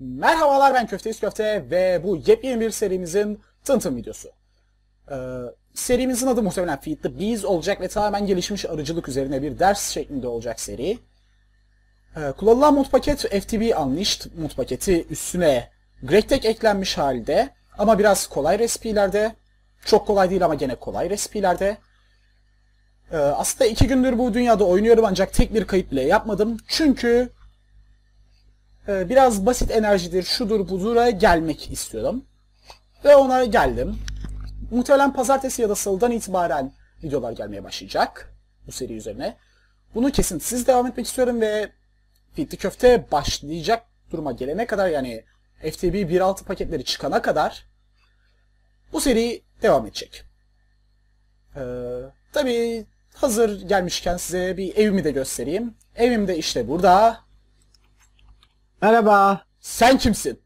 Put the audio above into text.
Merhabalar ben Köfteyiz Köfte ve bu yepyeni bir serimizin tıntım videosu. Ee, serimizin adı muhtemelen Feed the Bees olacak ve tamamen gelişmiş arıcılık üzerine bir ders şeklinde olacak seri. Ee, kullanılan mod paket FTB Unleashed mod paketi üstüne GregTech eklenmiş halde ama biraz kolay resipilerde. Çok kolay değil ama gene kolay resipilerde. Ee, aslında iki gündür bu dünyada oynuyorum ancak tek bir kayıt bile yapmadım. Çünkü ee, biraz basit enerjidir, şudur budur'a gelmek istiyordum. Ve ona geldim. Muhtemelen pazartesi ya da salıdan itibaren videolar gelmeye başlayacak bu seri üzerine. Bunu kesintisiz devam etmek istiyorum ve Fitli Köfte başlayacak duruma gelene kadar yani FTB 1.6 paketleri çıkana kadar bu seri devam edecek. Ee, tabii hazır gelmişken size bir evimi de göstereyim. Evim de işte burada. Merhaba. Sen kimsin?